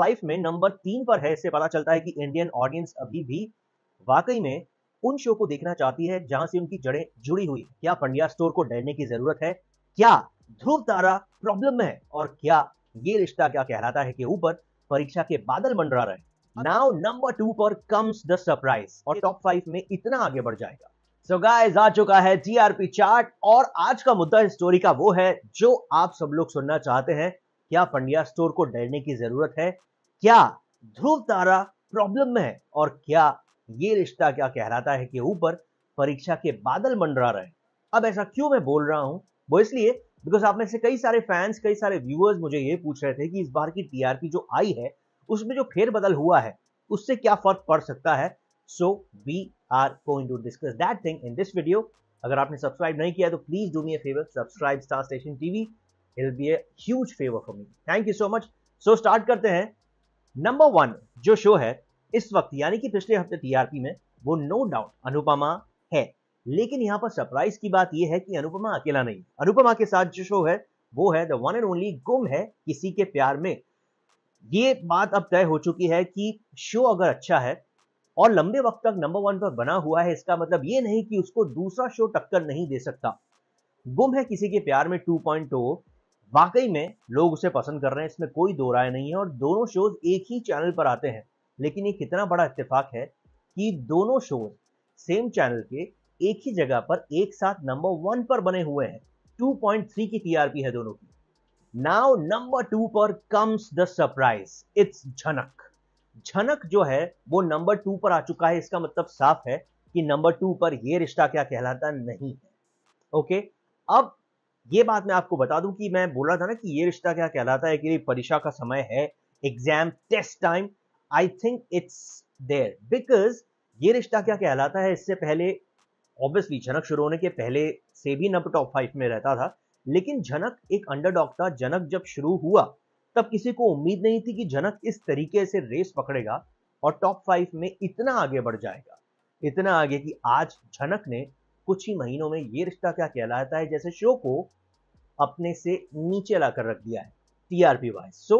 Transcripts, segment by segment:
five में number तीन पर है इससे पता चलता है कि इंडियन ऑडियंस अभी भी वाकई में उन शो को देखना चाहती है जहां से उनकी जड़ें जुड़ी हुई क्या पंडिया स्टोर को डरने की जरूरत है क्या ध्रुव तारा प्रॉब्लम में है और क्या ये रिश्ता क्या कहलाता है कि ऊपर परीक्षा के बादल मंडरा रहे नाउ नंबर टू पर कम्स द सरप्राइज और टॉप फाइव में इतना आगे बढ़ जाएगा सो so गाइस आ चुका है जीआरपी चार्ट और आज का मुद्दा स्टोरी का वो है जो आप सब लोग सुनना चाहते हैं क्या पंडिया स्टोर को डरने की जरूरत है क्या ध्रुव तारा प्रॉब्लम में है और क्या ये रिश्ता क्या कहलाता है कि ऊपर परीक्षा के बादल मंडरा रहे हैं अब ऐसा क्यों मैं बोल रहा हूं वो इसलिए बिकॉज आप में से कई सारे फैंस कई सारे व्यूअर्स मुझे ये पूछ रहे थे कि इस बार की टीआरपी जो आई है उसमें जो फेरबदल हुआ है उससे क्या फर्क पड़ सकता है so we are going to discuss that thing in this video अगर आपने सब्सक्राइब नहीं किया तो please do me favour subscribe star station TV it be a huge favour for me thank you so much so start करते हैं number one जो show है इस वक्त यानी कि पिछले हफ्ते टीआरपी में वो नो डाउट अनुपमा है लेकिन यहां पर सरप्राइज की बात यह है कि अनुपमा अकेला नहीं अनुपमा के साथ जो शो है वो है द वन एंड ओनली गुम है किसी के प्यार में ये बात अब तय हो चुकी है कि शो अगर अच्छा है और लंबे वक्त तक नंबर वन पर बना हुआ है इसका मतलब ये नहीं कि उसको दूसरा शो टक्कर नहीं दे सकता गुम है किसी के प्यार में 2.0 वाकई में लोग उसे पसंद कर रहे हैं इसमें कोई दो राय नहीं है और दोनों शोज एक ही चैनल पर आते हैं लेकिन ये कितना बड़ा इत्तेफाक है कि दोनों शोज सेम चैनल के एक ही जगह पर एक साथ नंबर वन पर बने हुए हैं 2.3 की टीआरपी है दोनों की नाउ नंबर टू पर comes the surprise it's Jhanak Jhanak जो है वो नंबर टू पर आ चुका है इसका मतलब साफ है कि नंबर टू पर यह रिश्ता क्या कहलाता नहीं है ओके अब ये बात मैं आपको बता दूं कि मैं बोल रहा था ना कि ये रिश्ता क्या कहलाता है कि परीक्षा का समय है exam test time I think it's there because Yeh Rishta क्या कहलाता है इससे पहले ऑब्वियसली झनक शुरू होने के पहले से भी नब टॉप फाइव में रहता था लेकिन झनक एक अंडरडॉग था जनक जब शुरू हुआ तब किसी को उम्मीद नहीं थी कि झनक इस तरीके से रेस पकड़ेगा और टॉप फाइव में इतना आगे बढ़ जाएगा इतना आगे कि आज झनक ने कुछ ही महीनों में ये रिश्ता क्या कहलाता है जैसे शो को अपने से नीचे लाकर रख दिया है टीआरपी वाइज सो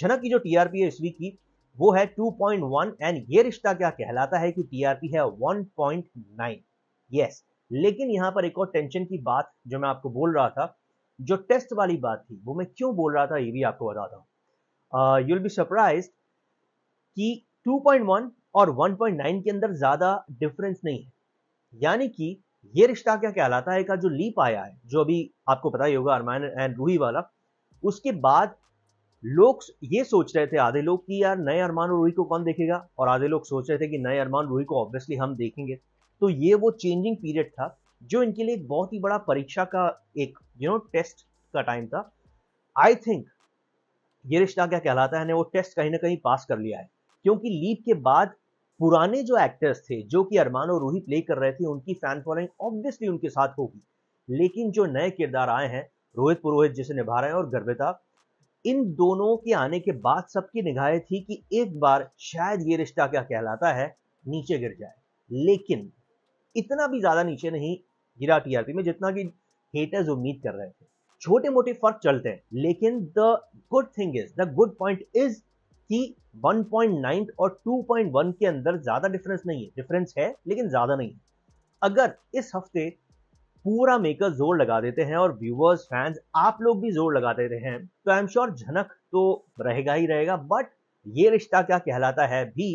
झनक की जो टीआरपी है इस वीक की वो है 2.1 एंड ये रिश्ता क्या कहलाता है कि टीआरपी है 1.9 पॉइंट यस लेकिन यहां पर एक और टेंशन की बात जो मैं आपको बोल रहा था जो टेस्ट वाली बात थी वो मैं क्यों बोल रहा था ये भी आपको बताता हूँ यू विल बी सरप्राइज कि 2.1 और 1.9 के अंदर ज़्यादा डिफरेंस नहीं है यानी कि ये रिश्ता क्या कहलाता है का जो लीप आया है जो अभी आपको पता ही होगा अरमान एंड रूही वाला उसके बाद लोग ये सोच रहे थे आधे लोग कि यार नए अरमान और रूही को कौन देखेगा और आधे लोग सोच रहे थे कि नए अरमान रूही को ऑब्वियसली हम देखेंगे तो ये वो चेंजिंग पीरियड था जो इनके लिए एक बहुत ही बड़ा परीक्षा का एक यू नो टेस्ट का टाइम था आई थिंक ये रिश्ता क्या कहलाता है ने वो टेस्ट कहीं ना कहीं पास कर लिया है क्योंकि लीप के बाद पुराने जो एक्टर्स थे जो कि अरमान और रोहित प्ले कर रहे थे उनकी फैन फॉलोइंग ऑब्वियसली उनके साथ होगी लेकिन जो नए किरदार आए हैं रोहित पुरोहित जिसे निभा रहे हैं और गर्भिता इन दोनों के आने के बाद सबकी निगाहें थी कि एक बार शायद ये रिश्ता क्या कहलाता है नीचे गिर जाए लेकिन इतना भी ज्यादा नीचे नहीं गिरा टीआरपी में जितना कि हेटर्स उम्मीद कर रहे थे छोटे मोटे फर्क चलते हैं लेकिन the good thing is the good point is कि 1.9 और 2.1 के अंदर ज्यादा डिफरेंस नहीं है डिफरेंस है लेकिन ज्यादा नहीं है अगर इस हफ्ते पूरा मेकर जोर लगा देते हैं और व्यूवर्स फैंस आप लोग भी जोर लगा देते हैं तो आई एम श्योर झनक तो रहेगा ही रहेगा बट ये रिश्ता क्या कहलाता है भी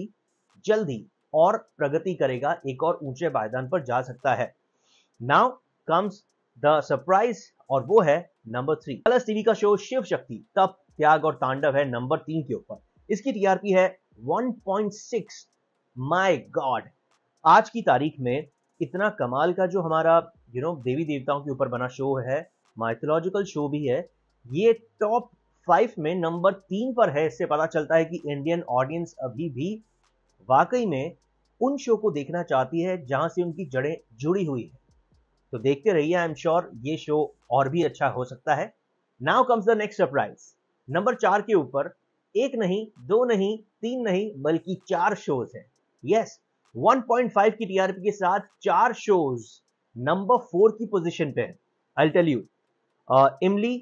जल्दी और प्रगति करेगा एक और ऊंचे पायदान पर जा सकता है नाउ कम्स द सरप्राइज और वो है नंबर थ्री कलर्स टीवी का शो शिव शक्ति तब त्याग और तांडव है नंबर तीन के ऊपर इसकी टीआरपी है 1.6 माय गॉड आज की तारीख में इतना कमाल का जो हमारा यू नो देवी देवताओं के ऊपर बना शो है माइथोलॉजिकल शो भी है ये टॉप फाइव में नंबर तीन पर है इससे पता चलता है कि इंडियन ऑडियंस अभी भी वाकई में उन शो को देखना चाहती है जहां से उनकी जड़ें जुड़ी हुई है तो देखते रहिए आई एम श्योर ये शो और भी अच्छा हो सकता है now comes the next surprise number चार के ऊपर एक नहीं दो नहीं तीन नहीं बल्कि चार शोज हैं यस 1.5 की टीआरपी के साथ चार शोज नंबर फोर की पोजीशन पे I tell you Imlie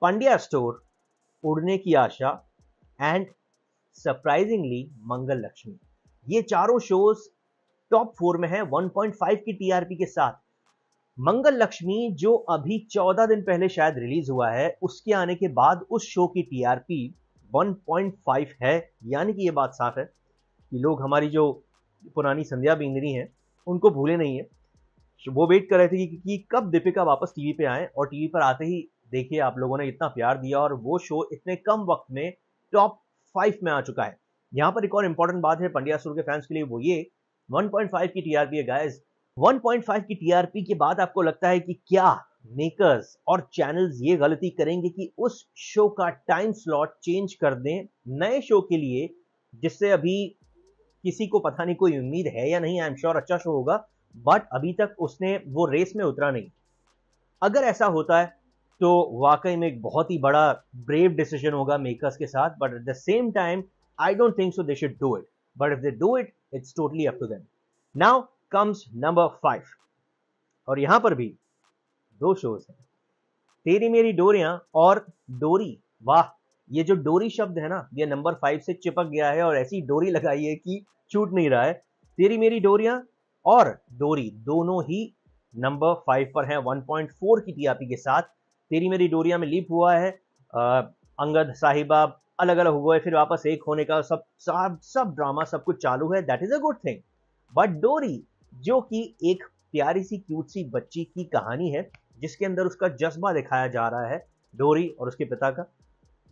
Pandya store Udne Ki Aasha and surprisingly Mangal Lakshmi ये चारों शोज टॉप फोर में है 1.5 की टीआरपी के साथ मंगल लक्ष्मी जो अभी 14 दिन पहले शायद रिलीज हुआ है उसके आने के बाद उस शो की टीआरपी 1.5 है यानी कि ये बात साफ है कि लोग हमारी जो पुरानी संध्या बिंदरी है उनको भूले नहीं है वो वेट कर रहे थे कि, कि कब दीपिका वापस टीवी पे आए और टीवी पर आते ही देखिए आप लोगों ने इतना प्यार दिया और वो शो इतने कम वक्त में टॉप फाइव में आ चुका है यहाँ पर एक और इंपॉर्टेंट बात है पंडिया सुर के फैंस के लिए वो ये 1.5 की टीआरपी है गाइस 1.5 की टीआरपी के बाद आपको लगता है कि क्या मेकर्स और चैनल्स ये गलती करेंगे कि उस शो का टाइम स्लॉट चेंज कर दें नए शो के लिए जिससे अभी किसी को पता नहीं कोई उम्मीद है या नहीं आई एम श्योर अच्छा शो होगा बट अभी तक उसने वो रेस में उतरा नहीं अगर ऐसा होता है तो वाकई में एक बहुत ही बड़ा ब्रेव डिसीजन होगा मेकर्स के साथ but at the same time I don't think so they should do it but if they do it it's totally up to them now comes number five और यहां पर भी दो शोज हैं तेरी मेरी डोरिया और डोरी वाह ये जो डोरी शब्द है ना ये नंबर फाइव से चिपक गया है और ऐसी डोरी लगाई है कि छूट नहीं रहा है तेरी मेरी डोरिया और डोरी दोनों ही नंबर फाइव पर है 1.4 की टीआरपी के साथ तेरी मेरी डोरिया में लीप हुआ है आ, अंगद साहिबा अलग अलग हुआ है फिर वापस एक होने का सब सब सब ड्रामा सब कुछ चालू है that is a good thing but Dori जो कि एक प्यारी सी क्यूट सी बच्ची की कहानी है जिसके अंदर उसका जज्बा दिखाया जा रहा है डोरी और उसके पिता का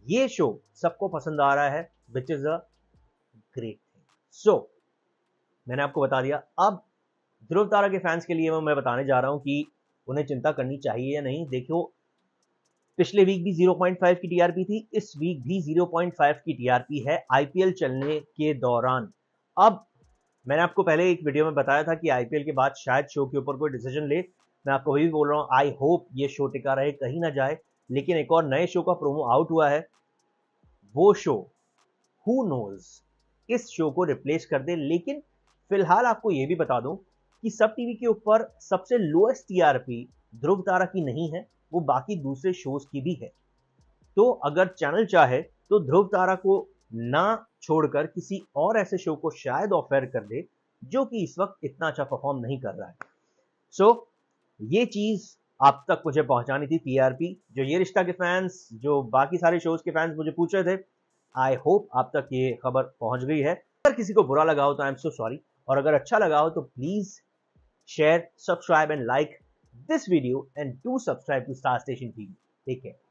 ये शो सबको पसंद आ रहा है which is a great thing so मैंने आपको बता दिया अब ध्रुव तारा के फैंस के लिए मैं बताने जा रहा हूं कि उन्हें चिंता करनी चाहिए या नहीं देखो पिछले वीक भी 0.5 की टीआरपी थी इस वीक भी 0.5 की टीआरपी है आईपीएल चलने के दौरान अब मैंने आपको पहले एक वीडियो में बताया था कि आईपीएल के बाद शायद शो के ऊपर कोई डिसीजन ले मैं आपको भी बोल रहा हूँ आई होप ये शो टिका रहे कहीं ना जाए लेकिन एक और नए शो का प्रोमो आउट हुआ है वो शो हु नोज इस शो को रिप्लेस कर दे लेकिन फिलहाल आपको ये भी बता दूं कि सब टीवी के ऊपर सबसे लोएस्ट टीआरपी ध्रुव तारा की नहीं है वो बाकी दूसरे शोज की भी है तो अगर चैनल चाहे तो ध्रुव तारा को ना छोड़कर किसी और ऐसे शो को शायद ऑफर कर दे जो कि इस वक्त इतना अच्छा परफॉर्म नहीं कर रहा है सो so, ये चीज़ आप तक मुझे पहुंचानी थी पीआरपी जो ये रिश्ता के फैंस जो बाकी सारे शोज के फैंस मुझे पूछ रहे थे आई होप आप तक ये खबर पहुंच गई है अगर किसी को बुरा लगा हो तो आई एम सो सॉरी और अगर अच्छा लगा हो तो please share subscribe and like this video and to subscribe to Star station TV ठीक है